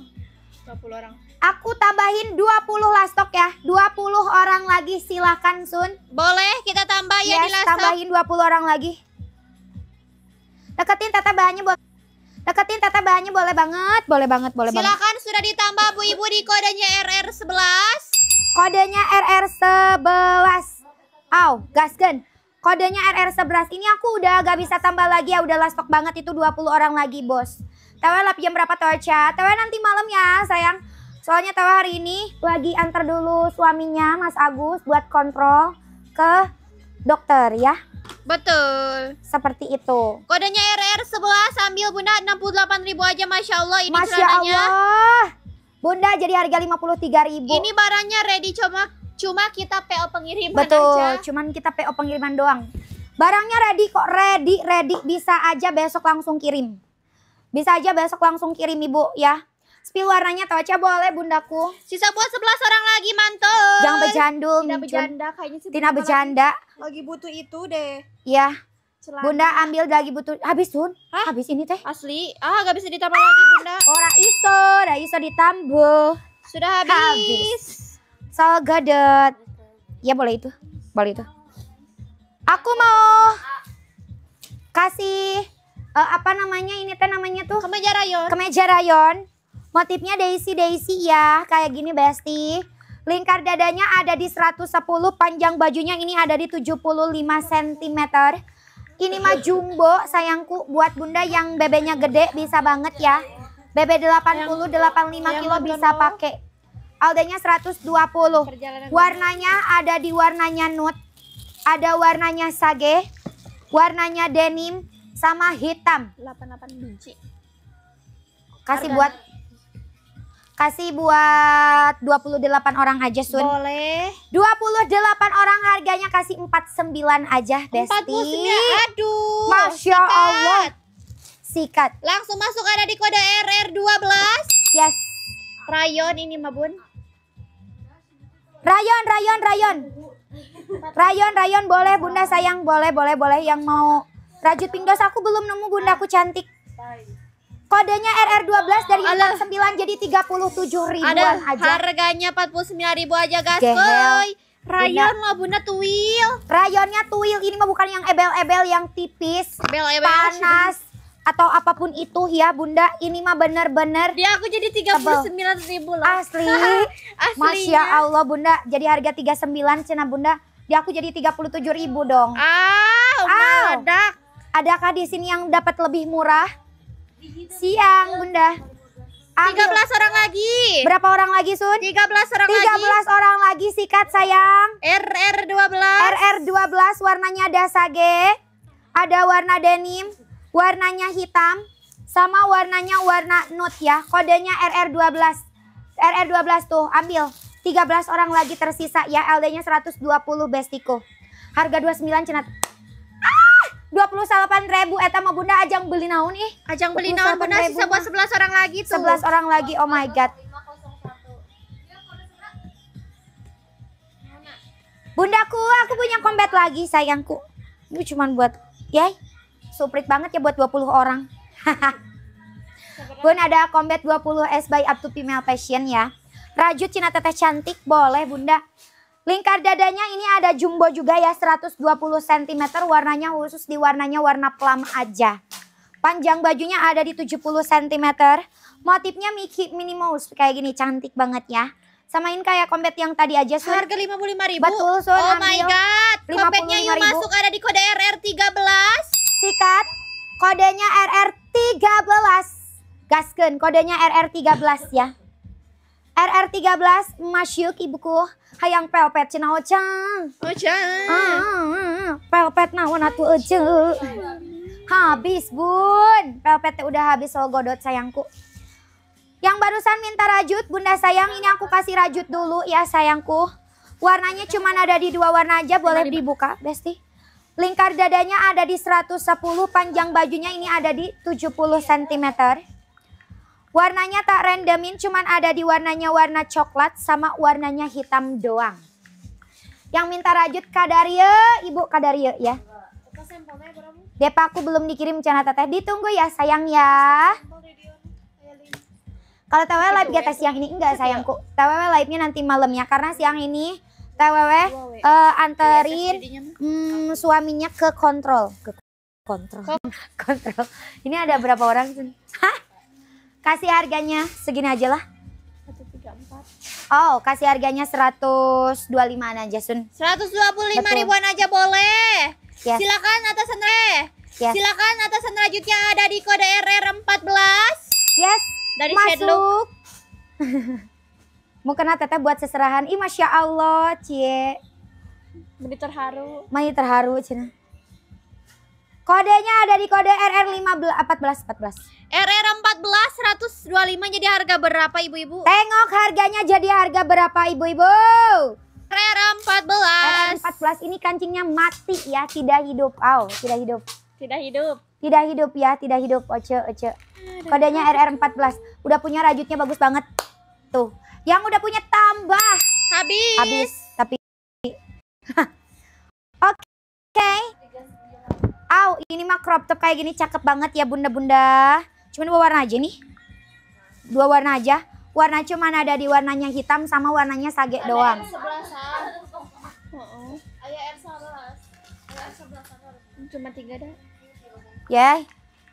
20 orang. Aku tambahin 20 lastok ya. 20 orang lagi silahkan Sun. Boleh kita tambah ya yes, di lastok. tambahin 20 orang lagi. Deketin tata bahannya buat Deketin tata bahannya boleh banget, boleh banget, boleh silahkan banget. Silakan sudah ditambah Bu Ibu di kodenya RR11. Kodenya RR11. Au, gasken. Kodenya RR11. Ini aku udah gak bisa tambah lagi ya, udah lastok banget itu 20 orang lagi, Bos. Tewa lap jam berapa tuh Ocha? Tewa nanti malam ya sayang. Soalnya Tewa hari ini lagi antar dulu suaminya Mas Agus buat kontrol ke dokter ya. Betul. Seperti itu. Kodenya RR11 sambil Bunda 68 ribu aja Masya Allah ini Masya celananya. Allah. Bunda jadi harga 53 ribu. Ini barangnya ready cuma cuma kita PO pengiriman Betul, aja. cuman kita PO pengiriman doang. Barangnya ready kok, ready, ready. Bisa aja besok langsung kirim. Bisa aja besok langsung kirim ibu ya. Spill warnanya aja boleh bundaku. Sisa buat 11 orang lagi mantul. Jangan bercanda, Tina bercanda. kayaknya sih. Tina bercanda. Lagi butuh itu deh. Iya. Celana. Bunda ambil lagi butuh habis Sun. Hah? Habis ini teh. Asli. Ah, gak bisa ditambah lagi Bunda. Ora iso, ora iso ditambah. Sudah habis. habis. So gadet Ya boleh itu. Boleh itu. Aku mau kasih uh, apa namanya ini teh namanya tuh kemeja rayon kemeja rayon motifnya daisy daisy ya kayak gini besti lingkar dadanya ada di 110 panjang bajunya ini ada di 75 cm ini mah jumbo sayangku buat bunda yang bebeknya gede bisa banget ya bebek 80 85 kilo bisa pakai Aldenya 120 warnanya ada di warnanya nude ada warnanya sage warnanya denim sama hitam. 88 biji. Kasih Harga. buat kasih buat 28 orang aja Sun. Boleh. 28 orang harganya kasih 49 aja Besti. 49. Aduh. Masya sikat. Allah. Sikat. Langsung masuk ada di kode RR12. Yes. Rayon ini mah Bun. Rayon, rayon, rayon. Rayon, rayon boleh Bunda sayang, boleh, boleh, boleh yang mau Rajut Pinggas aku belum nemu bundaku cantik. Kodenya RR12 dari sembilan jadi 37 ribuan Ada aja. Harganya 49 ribu aja guys. boy. Rayon lo bunda tuil. Rayonnya tuil ini mah bukan yang ebel-ebel yang tipis, ebel -ebel panas atau apapun itu ya bunda ini mah bener-bener dia aku jadi 39 tebel. ribu loh asli Masya Allah bunda jadi harga 39 cina bunda dia aku jadi 37 ribu dong ah ada. Adakah di sini yang dapat lebih murah? Siang, Bunda. Ambil. 13 orang lagi. Berapa orang lagi, Sun? 13 orang 13 lagi. 13 orang lagi sikat, sayang. RR12. RR12 warnanya ada sage, ada warna denim, warnanya hitam, sama warnanya warna nude ya. Kodenya RR12. RR12 tuh, ambil. 13 orang lagi tersisa ya. LD-nya 120 bestiko. Harga 29 cenat dua puluh delapan ribu eta eh, mah bunda ajang beli naon ih ajang beli naon bunda sih buat sebelas orang lagi tuh sebelas orang lagi oh my god bundaku aku punya combat lagi sayangku ini cuman buat yai suprit banget ya buat 20 orang Bun ada combat 20 S by up to female passion ya Rajut Cina teteh cantik boleh bunda Lingkar dadanya ini ada jumbo juga ya 120 cm warnanya khusus di warnanya warna plum aja. Panjang bajunya ada di 70 cm. Motifnya Mickey Minnie Mouse kayak gini cantik banget ya. Samain kayak kompet yang tadi aja Sun. Harga 55 ribu. Betul Sun. Oh my god. Kompetnya yuk masuk ada di kode RR13. Sikat. Kodenya RR13. Gasken kodenya RR13 ya. 13 masyuk ibuku hayang pelpet cina ocang. Ocang. Ah, ah, ah, pelpet wana atuh ece. Habis bun, pelpet udah habis soal godot sayangku. Yang barusan minta rajut, bunda sayang ini aku kasih rajut dulu ya sayangku. Warnanya cuma ada di dua warna aja, boleh dibuka besti. Lingkar dadanya ada di 110, panjang bajunya ini ada di 70 cm. Warnanya tak randomin, cuman ada di warnanya warna coklat sama warnanya hitam doang. Yang minta rajut Kadarye, Ibu Kadarye ya. Depa aku belum dikirim cana teteh, ditunggu ya sayang ya. Kalau TWW live kita ya, tes siang ini enggak sayangku. TWW live-nya nanti malam ya karena siang ini TWW uh, iya, eh, iya, anterin mm, suaminya ke kontrol, ke kontrol. Kontrol. Ini ada berapa orang? Hah? Kasih harganya segini aja lah. 134. Oh, kasih harganya 125 aja, Sun. 125 Betul. ribuan aja boleh. Yes. Silakan atasan Re. Yes. Silakan atasan selanjutnya ada di kode RR14. Yes. Dari Masuk. Mau kena teteh buat seserahan. Ih, Masya Allah, Cie. Meni terharu. Meni terharu, Cina. Kodenya ada di kode RR14 15 14. RR14 125 jadi harga berapa ibu-ibu? Tengok harganya jadi harga berapa ibu-ibu? RR14. RR14 ini kancingnya mati ya, tidak hidup. Au, oh, tidak hidup. Tidak hidup. Tidak hidup ya, tidak hidup. Oce, oce. Kodenya RR14. Udah punya rajutnya bagus banget. Tuh. Yang udah punya tambah. Habis. Habis, tapi Oke. Okay ini mah crop top kayak gini cakep banget ya bunda-bunda. Cuman dua warna aja nih. Dua warna aja. Warna cuman ada di warnanya hitam sama warnanya sage ada doang. Cuma tiga dah. Ya,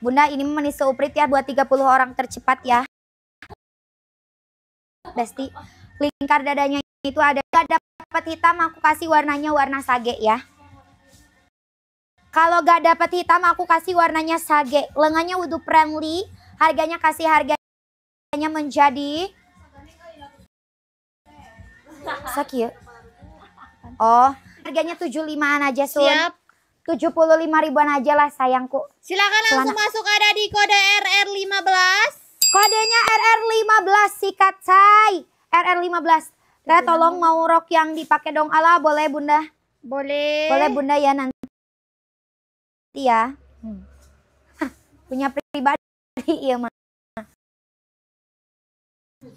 bunda ini menis seuprit ya buat 30 orang tercepat ya. Besti, lingkar dadanya itu ada. ada dapat hitam aku kasih warnanya warna sage ya. Kalau gak dapet hitam aku kasih warnanya sage. Lengannya wudhu friendly. Harganya kasih harganya menjadi. Sakit. Oh, harganya 75-an aja Sun. Siap. 75 ribuan aja lah sayangku. Silakan langsung Selana. masuk ada di kode RR15. Kodenya RR15 sikat say. RR15. Saya tolong mau rok yang dipakai dong ala boleh bunda? Boleh. Boleh bunda ya nanti ya hmm. Ah, punya pribadi iya mah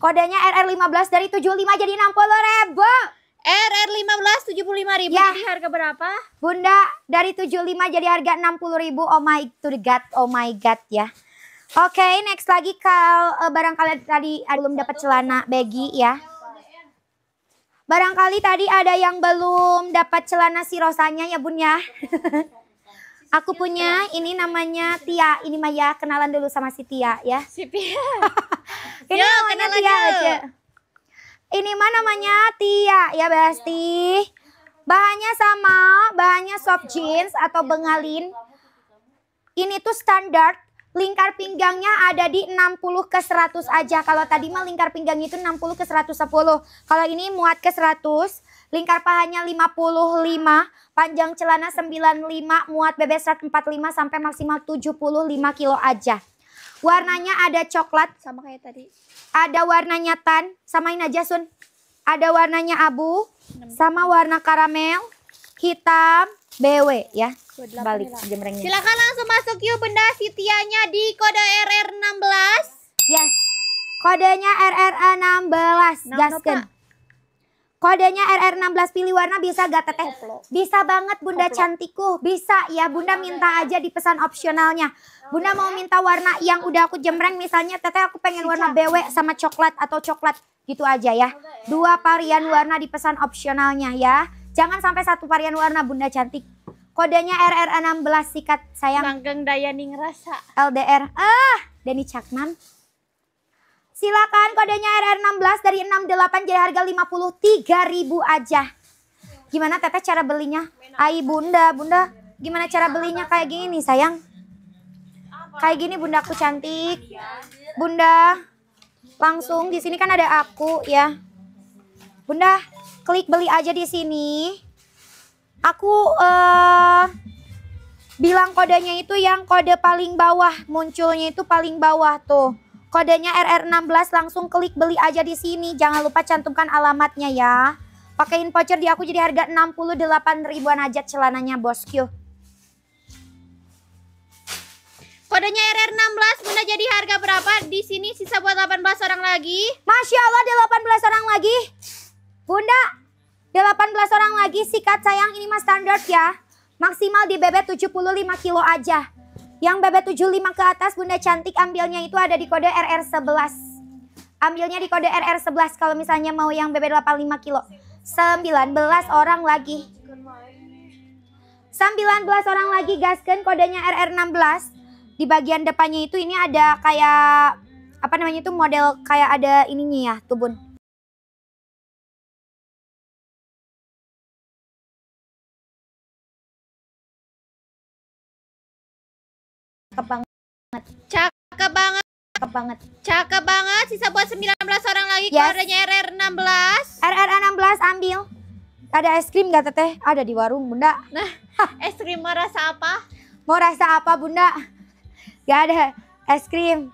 kodenya RR15 dari 75 jadi 60 ribu RR15 75 ribu ya. jadi harga berapa Bunda dari 75 jadi harga 60 ribu oh my to the god oh my god ya Oke, okay, next lagi kalau eh, barangkali tadi belum dapat celana baggy ya. Barangkali tadi ada yang belum dapat celana si rosanya ya bun ya. Aku punya ini namanya Tia. Ini Maya kenalan dulu sama si Tia ya. Si Tia. ini Yo, namanya Tia dulu. aja. Ini mah namanya Tia ya Besti. Bahannya sama, bahannya soft jeans atau bengalin. Ini tuh standar lingkar pinggangnya ada di 60 ke 100 aja. Kalau tadi mah lingkar pinggang itu 60 ke 110. Kalau ini muat ke 100, lingkar pahanya 55, panjang celana 95, muat bebek 145 sampai maksimal 75 kilo aja. Warnanya ada coklat sama kayak tadi. Ada warnanya tan, samain aja Sun. Ada warnanya abu sama warna karamel hitam BW ya. Balik jemrengnya. Silakan langsung masuk yuk benda Sitianya di kode RR16. Yes. Kodenya rr 16 Gasken. Kodenya RR16 pilih warna bisa gak teteh? Bisa banget Bunda cantikku bisa ya Bunda minta aja di pesan opsionalnya. Bunda mau minta warna yang udah aku jemreng misalnya teteh aku pengen warna BW sama coklat atau coklat gitu aja ya. Dua varian warna di pesan opsionalnya ya. Jangan sampai satu varian warna Bunda cantik. Kodenya rr 16 sikat sayang. Langgeng Dayani ngerasa. LDR. Ah, Deni Cakman. Silakan kodenya RR16 dari 68 jadi harga 53.000 aja. Gimana Teteh cara belinya? Ai Bunda, Bunda gimana cara belinya kayak gini sayang? Kayak gini Bunda aku cantik. Bunda langsung di sini kan ada aku ya. Bunda Klik beli aja di sini. Aku uh, bilang kodenya itu yang kode paling bawah, munculnya itu paling bawah tuh. Kodenya RR16 langsung klik beli aja di sini. Jangan lupa cantumkan alamatnya ya. Pakaiin voucher di aku jadi harga 68 ribuan aja celananya bosku. Kodenya RR16 Bunda jadi harga berapa? Di sini sisa buat 18 orang lagi. Masya Allah ada 18 orang lagi. Bunda, 18 orang lagi sikat sayang ini mah standar ya. Maksimal di bebek 75 kilo aja. Yang bebek 75 ke atas Bunda cantik ambilnya itu ada di kode RR11. Ambilnya di kode RR11 kalau misalnya mau yang bebek 85 kilo. 19 orang lagi. 19 orang lagi gasken kodenya RR16 di bagian depannya itu ini ada kayak apa namanya itu model kayak ada ininya ya tubun Cakep banget. Cakep banget. Cakep banget. Cakep banget. Sisa buat 19 orang lagi yes. keluarganya RR16. RR16 ambil. Ada es krim gak teteh? Ada di warung bunda. Nah, es krim mau rasa apa? Mau rasa apa bunda? Gak ada es krim.